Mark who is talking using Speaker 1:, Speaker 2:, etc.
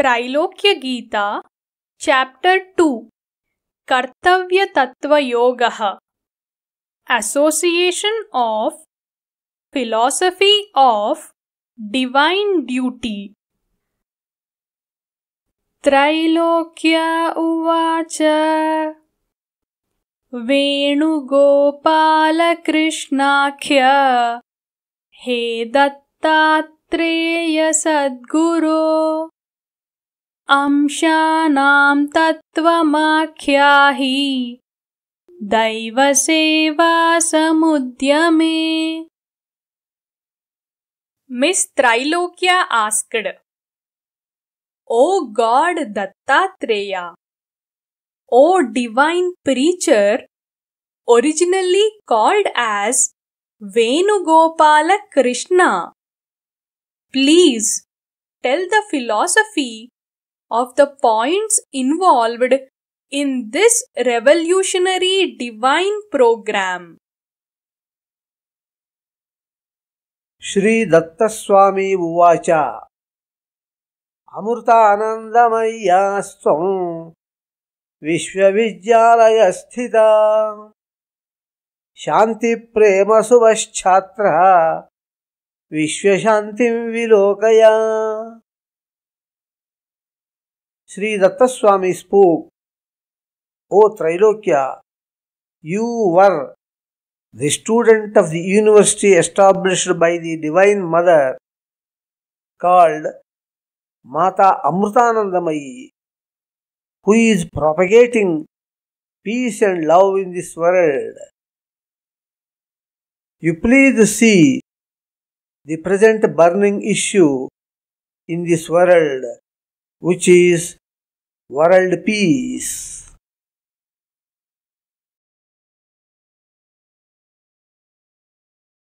Speaker 1: त्रैलोक्य गीता कर्तव्य तत्व योग association of philosophy of divine duty त्रैलोक्य उवाच कृष्णाख्य हे त्रेय सद्गुरो अंशानां तत्त्वमाख्याहि दैवसेवासमुद्यमे miss Trailokya asked O God Dattatreya O divine preacher originally called as Venugopal Krishna please tell the philosophy of the points involved in this revolutionary divine program.
Speaker 2: Shri Dattaswami उवाच अमृतानन्दमय्या स्वं विश्वविद्यालयस्थिता शान्तिप्रेमसुवश्छात्रः विश्वशान्तिं विलोकया Sri Dattaswami spoke, O Trilokya, you were the student of the university established by the Divine Mother called Mata Amrutanandamayi, who is propagating peace and love in this world. You please see the present burning issue in this world, which is world peace